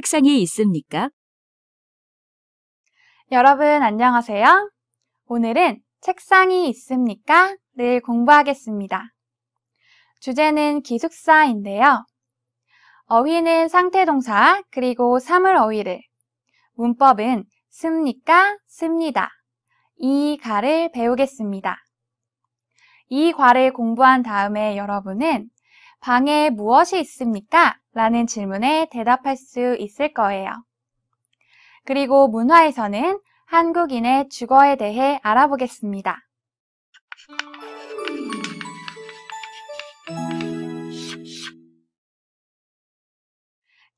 책상에 있습니까? 여러분 안녕하세요. 오늘은 책상이 있습니까?를 공부하겠습니다. 주제는 기숙사인데요. 어휘는 상태동사 그리고 사물 어휘를 문법은 씁니까 씁니다 이 가를 배우겠습니다. 이 과를 공부한 다음에 여러분은 방에 무엇이 있습니까? 라는 질문에 대답할 수 있을 거예요. 그리고 문화에서는 한국인의 주거에 대해 알아보겠습니다.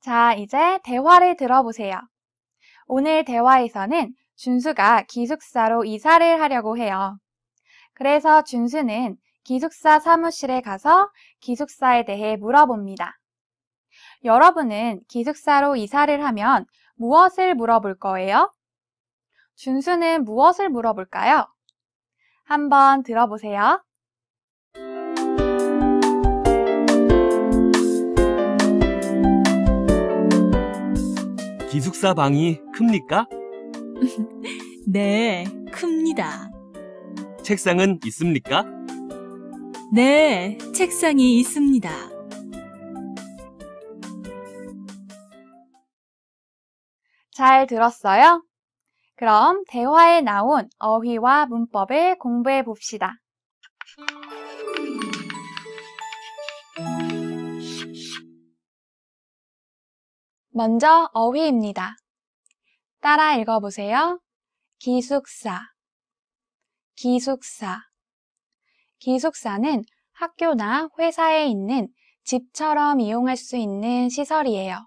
자, 이제 대화를 들어보세요. 오늘 대화에서는 준수가 기숙사로 이사를 하려고 해요. 그래서 준수는 기숙사 사무실에 가서 기숙사에 대해 물어봅니다. 여러분은 기숙사로 이사를 하면 무엇을 물어볼 거예요? 준수는 무엇을 물어볼까요? 한번 들어보세요. 기숙사 방이 큽니까? 네, 큽니다. 책상은 있습니까? 네, 책상이 있습니다. 잘 들었어요? 그럼 대화에 나온 어휘와 문법을 공부해 봅시다. 먼저 어휘입니다. 따라 읽어보세요. 기숙사, 기숙사. 기숙사는 학교나 회사에 있는 집처럼 이용할 수 있는 시설이에요.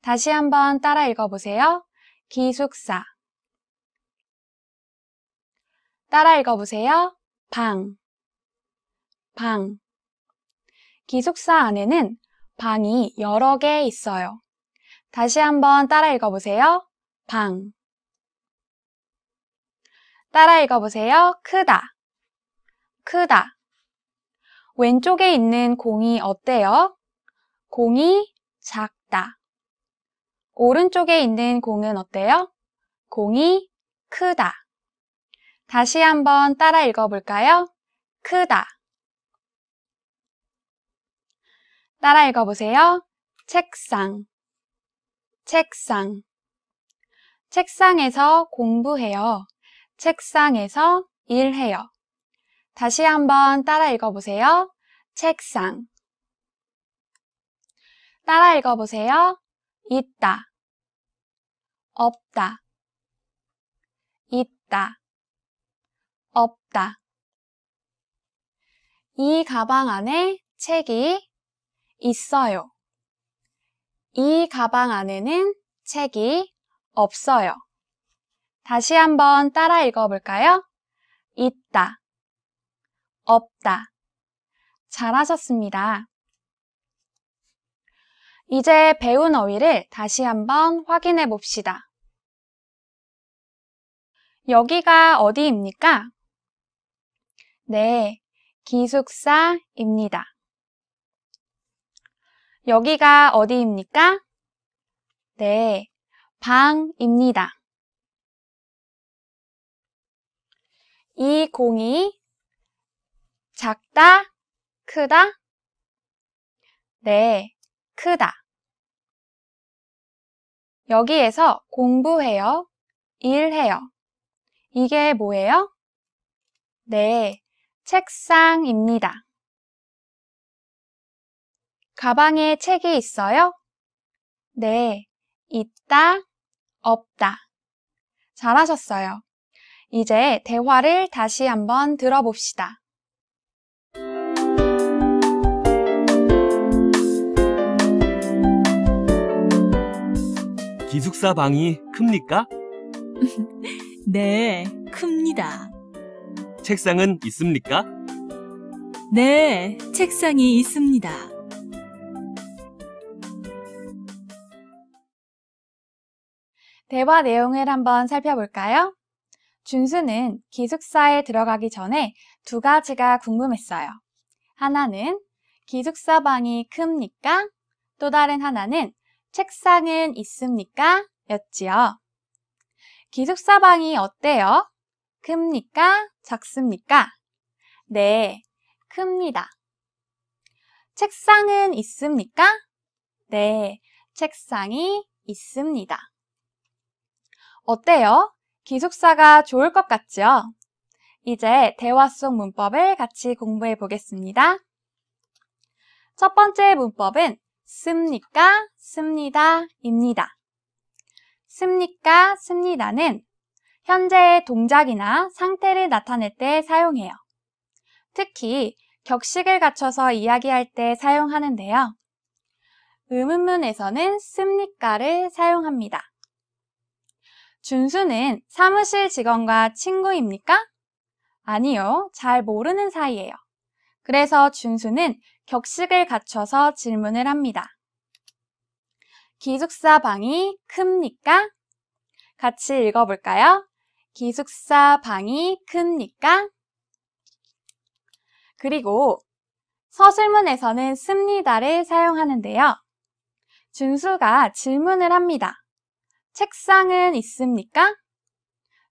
다시 한번 따라 읽어보세요. 기숙사 따라 읽어보세요. 방, 방. 기숙사 안에는 방이 여러 개 있어요. 다시 한번 따라 읽어보세요. 방. 따라 읽어보세요. 크다, 크다. 왼쪽에 있는 공이 어때요? 공이 작다, 오른쪽에 있는 공은 어때요? 공이 크다. 다시 한번 따라 읽어볼까요? 크다. 따라 읽어보세요. 책상, 책상. 책상에서 공부해요. 책상에서 일해요. 다시 한번 따라 읽어보세요. 책상. 따라 읽어보세요. 있다. 없다, 있다, 없다. 이 가방 안에 책이 있어요. 이 가방 안에는 책이 없어요. 다시 한번 따라 읽어볼까요? 있다, 없다. 잘하셨습니다. 이제 배운 어휘를 다시 한번 확인해 봅시다. 여기가 어디입니까? 네, 기숙사입니다. 여기가 어디입니까? 네, 방입니다. 이 공이 작다, 크다? 네, 크다. 여기에서 공부해요, 일해요. 이게 뭐예요? 네, 책상입니다. 가방에 책이 있어요? 네, 있다, 없다. 잘하셨어요. 이제 대화를 다시 한번 들어봅시다. 기숙사 방이 큽니까? 네, 큽니다. 책상은 있습니까? 네, 책상이 있습니다. 대화 내용을 한번 살펴볼까요? 준수는 기숙사에 들어가기 전에 두 가지가 궁금했어요. 하나는 기숙사 방이 큽니까? 또 다른 하나는 책상은 있습니까? 였지요. 기숙사방이 어때요? 큽니까? 작습니까? 네, 큽니다. 책상은 있습니까? 네, 책상이 있습니다. 어때요? 기숙사가 좋을 것 같죠? 이제 대화 속 문법을 같이 공부해 보겠습니다. 첫 번째 문법은 씁니까, 씁니다, 입니다. 습니까, 습니다는 현재의 동작이나 상태를 나타낼 때 사용해요. 특히 격식을 갖춰서 이야기할 때 사용하는데요. 의문문에서는 씁니까를 사용합니다. 준수는 사무실 직원과 친구입니까? 아니요, 잘 모르는 사이예요. 그래서 준수는 격식을 갖춰서 질문을 합니다. 기숙사 방이 큽니까? 같이 읽어볼까요? 기숙사 방이 큽니까? 그리고 서술문에서는 씁니다를 사용하는데요. 준수가 질문을 합니다. 책상은 있습니까?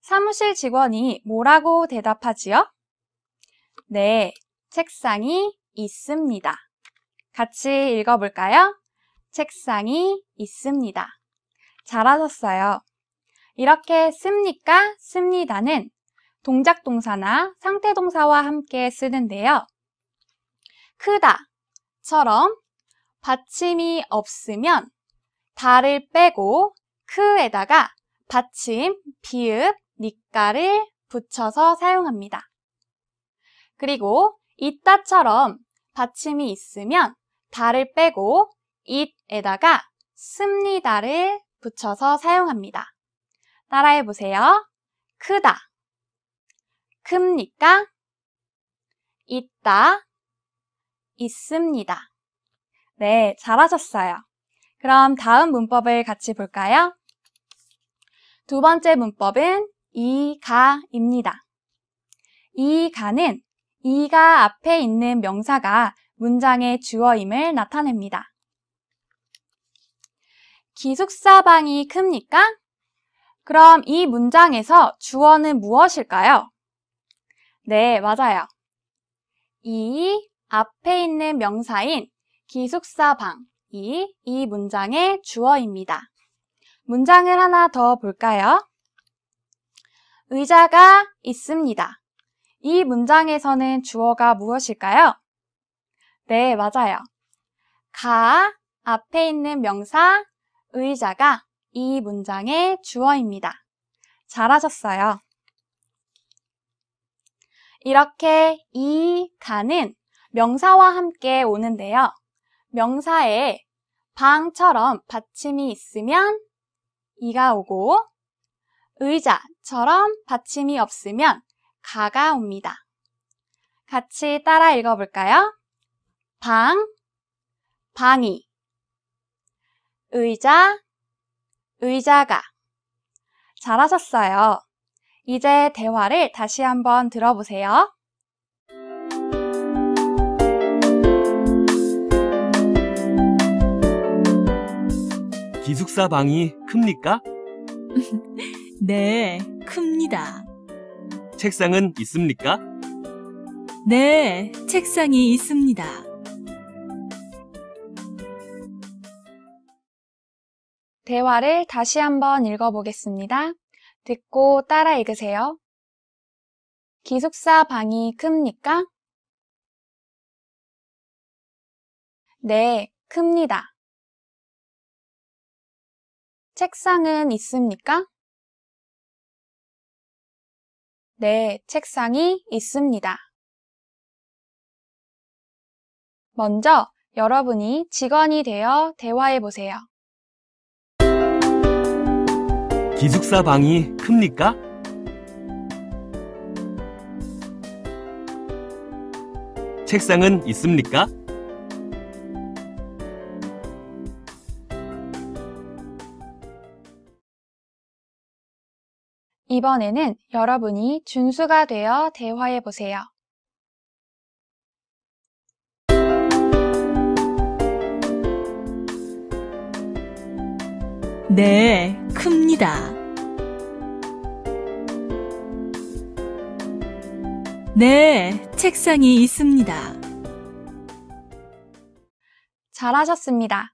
사무실 직원이 뭐라고 대답하지요? 네, 책상이 있습니다. 같이 읽어볼까요? 책상이 있습니다. 잘하셨어요. 이렇게 씁니까, 씁니다는 동작 동사나 상태 동사와 함께 쓰는데요. 크다처럼 받침이 없으면 다를 빼고 크에다가 받침, 비읍, 니까를 붙여서 사용합니다. 그리고 있다처럼 받침이 있으면 다를 빼고 it에다가 씁니다를 붙여서 사용합니다. 따라해 보세요. 크다, 큽니까? 있다, 있습니다. 네, 잘하셨어요. 그럼 다음 문법을 같이 볼까요? 두 번째 문법은 이가입니다. 이가는 이가 앞에 있는 명사가 문장의 주어임을 나타냅니다. 기숙사 방이 큽니까? 그럼 이 문장에서 주어는 무엇일까요? 네, 맞아요. 이 앞에 있는 명사인 기숙사 방이 이 문장의 주어입니다. 문장을 하나 더 볼까요? 의자가 있습니다. 이 문장에서는 주어가 무엇일까요? 네, 맞아요. 가 앞에 있는 명사 의자가 이 문장의 주어입니다. 잘하셨어요. 이렇게 이, 가는 명사와 함께 오는데요. 명사에 방처럼 받침이 있으면 이가 오고 의자처럼 받침이 없으면 가가 옵니다. 같이 따라 읽어볼까요? 방, 방이 의자, 의자가. 잘하셨어요. 이제 대화를 다시 한번 들어보세요. 기숙사 방이 큽니까? 네, 큽니다. 책상은 있습니까? 네, 책상이 있습니다. 대화를 다시 한번 읽어보겠습니다. 듣고 따라 읽으세요. 기숙사 방이 큽니까? 네, 큽니다. 책상은 있습니까? 네, 책상이 있습니다. 먼저 여러분이 직원이 되어 대화해 보세요. 기숙사 방이 큽니까? 책상은 있습니까? 이번에는 여러분이 준수가 되어 대화해 보세요. 네, 큽니다. 네, 책상이 있습니다. 잘하셨습니다.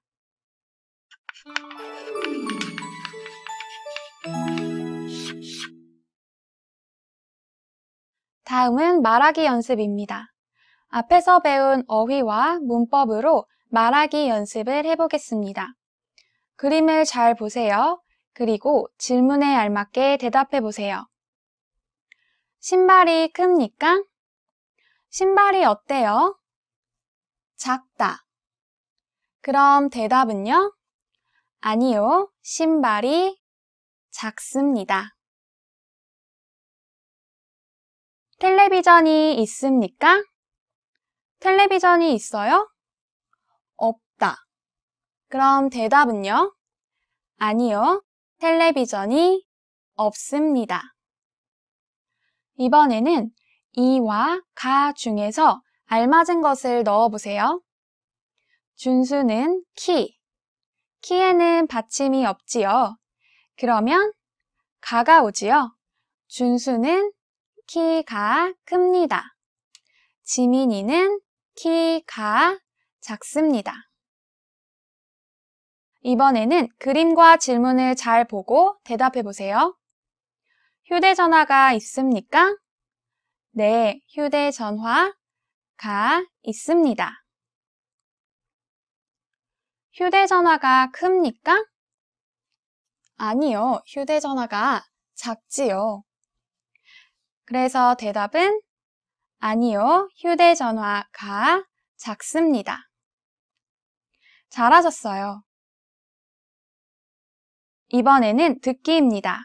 다음은 말하기 연습입니다. 앞에서 배운 어휘와 문법으로 말하기 연습을 해보겠습니다. 그림을 잘 보세요. 그리고 질문에 알맞게 대답해 보세요. 신발이 큽니까? 신발이 어때요? 작다. 그럼 대답은요? 아니요, 신발이 작습니다. 텔레비전이 있습니까? 텔레비전이 있어요? 그럼 대답은요? 아니요, 텔레비전이 없습니다. 이번에는 이와 가 중에서 알맞은 것을 넣어보세요. 준수는 키, 키에는 받침이 없지요. 그러면 가가 오지요. 준수는 키가 큽니다. 지민이는 키가 작습니다. 이번에는 그림과 질문을 잘 보고 대답해 보세요. 휴대전화가 있습니까? 네, 휴대전화가 있습니다. 휴대전화가 큽니까? 아니요, 휴대전화가 작지요. 그래서 대답은 아니요, 휴대전화가 작습니다. 잘하셨어요. 이번에는 듣기입니다.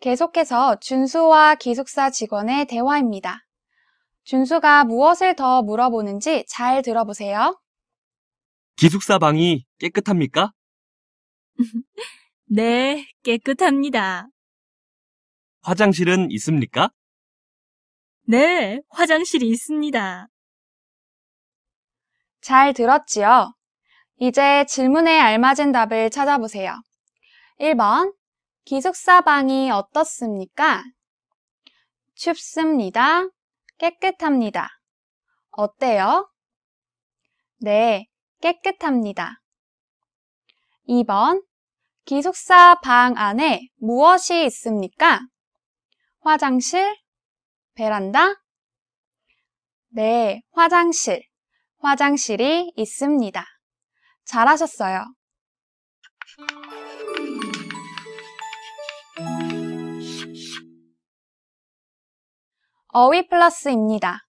계속해서 준수와 기숙사 직원의 대화입니다. 준수가 무엇을 더 물어보는지 잘 들어보세요. 기숙사 방이 깨끗합니까? 네, 깨끗합니다. 화장실은 있습니까? 네, 화장실이 있습니다. 잘 들었지요? 이제 질문에 알맞은 답을 찾아보세요. 1번 기숙사방이 어떻습니까? 춥습니다. 깨끗합니다. 어때요? 네, 깨끗합니다. 2번 기숙사 방 안에 무엇이 있습니까? 화장실, 베란다? 네, 화장실. 화장실이 있습니다. 잘하셨어요. 어휘 플러스입니다.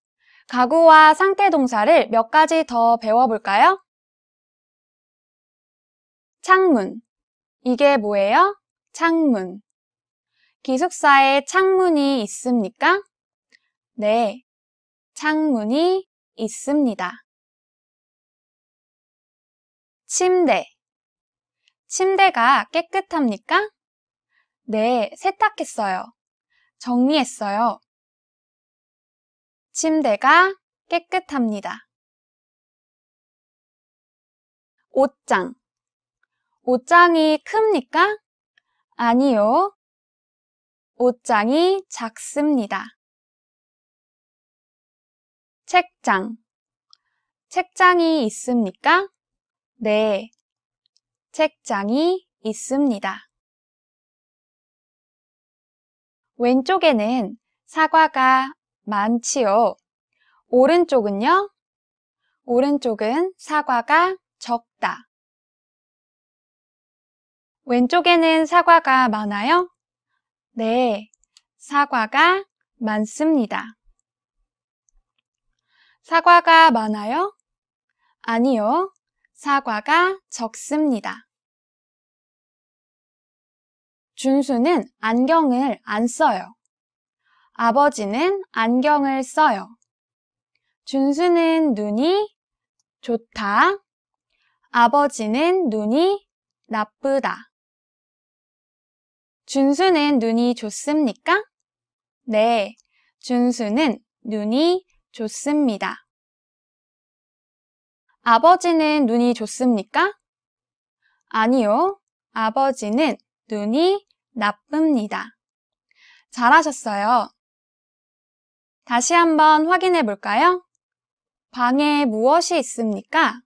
가구와 상태 동사를 몇 가지 더 배워볼까요? 창문. 이게 뭐예요? 창문. 기숙사에 창문이 있습니까? 네, 창문이 있습니다. 침대. 침대가 깨끗합니까? 네, 세탁했어요. 정리했어요. 침대가 깨끗합니다. 옷장. 옷장이 큽니까? 아니요. 옷장이 작습니다. 책장. 책장이 있습니까? 네. 책장이 있습니다. 왼쪽에는 사과가 많지요. 오른쪽은요? 오른쪽은 사과가 적다. 왼쪽에는 사과가 많아요? 네, 사과가 많습니다. 사과가 많아요? 아니요, 사과가 적습니다. 준수는 안경을 안 써요. 아버지는 안경을 써요. 준수는 눈이 좋다. 아버지는 눈이 나쁘다. 준수는 눈이 좋습니까? 네, 준수는 눈이 좋습니다. 아버지는 눈이 좋습니까? 아니요, 아버지는 눈이 나쁩니다. 잘하셨어요. 다시 한번 확인해 볼까요? 방에 무엇이 있습니까?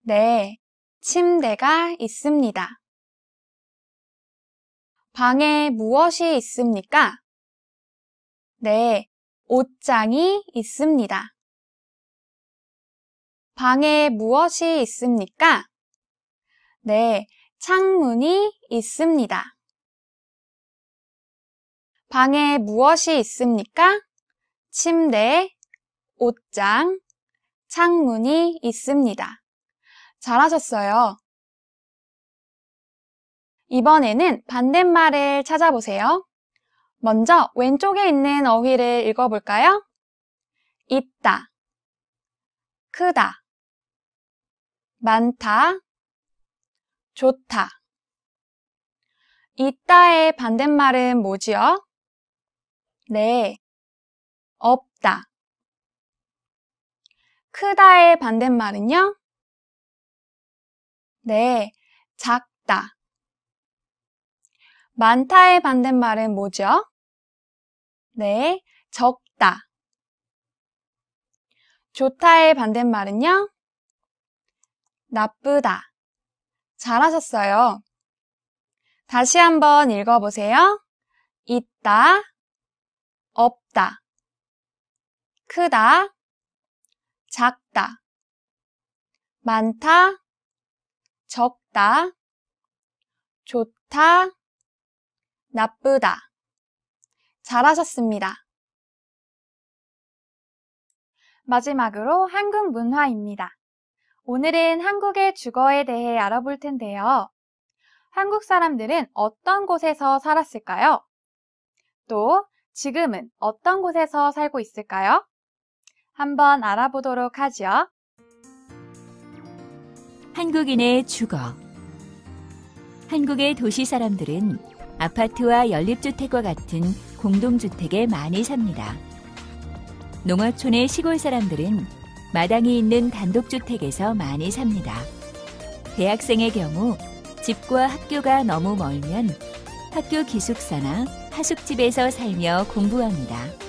네, 침대가 있습니다. 방에 무엇이 있습니까? 네, 옷장이 있습니다. 방에 무엇이 있습니까? 네, 창문이 있습니다. 방에 무엇이 있습니까? 침대, 옷장, 창문이 있습니다. 잘하셨어요. 이번에는 반대말을 찾아보세요. 먼저 왼쪽에 있는 어휘를 읽어볼까요? 있다, 크다, 많다, 좋다. 있다의 반대말은 뭐지요? 네, 없다. 크다의 반대말은요? 네, 작다. 많다의 반대말은 뭐죠? 네, 적다. 좋다의 반대말은요? 나쁘다. 잘하셨어요. 다시 한번 읽어보세요. 있다, 없다. 크다, 작다, 많다, 적다, 좋다, 나쁘다. 잘하셨습니다. 마지막으로 한국 문화입니다. 오늘은 한국의 주거에 대해 알아볼 텐데요. 한국 사람들은 어떤 곳에서 살았을까요? 또 지금은 어떤 곳에서 살고 있을까요? 한번 알아보도록 하죠. 한국인의 주거 한국의 도시 사람들은 아파트와 연립주택과 같은 공동주택에 많이 삽니다. 농어촌의 시골 사람들은 마당이 있는 단독주택에서 많이 삽니다. 대학생의 경우 집과 학교가 너무 멀면 학교 기숙사나 하숙집에서 살며 공부합니다.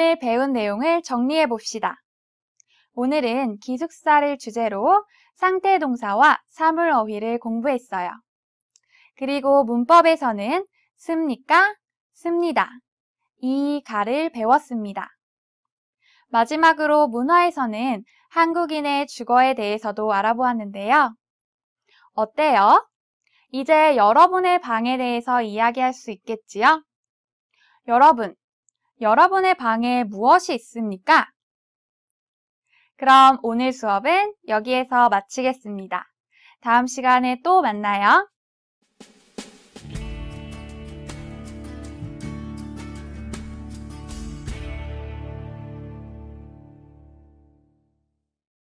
오늘 배운 내용을 정리해 봅시다. 오늘은 기숙사를 주제로 상태 동사와 사물 어휘를 공부했어요. 그리고 문법에서는 씁니까, 씁니다, 이, 가를 배웠습니다. 마지막으로 문화에서는 한국인의 주거에 대해서도 알아보았는데요. 어때요? 이제 여러분의 방에 대해서 이야기할 수 있겠지요? 여러분, 여러분의 방에 무엇이 있습니까? 그럼 오늘 수업은 여기에서 마치겠습니다. 다음 시간에 또 만나요.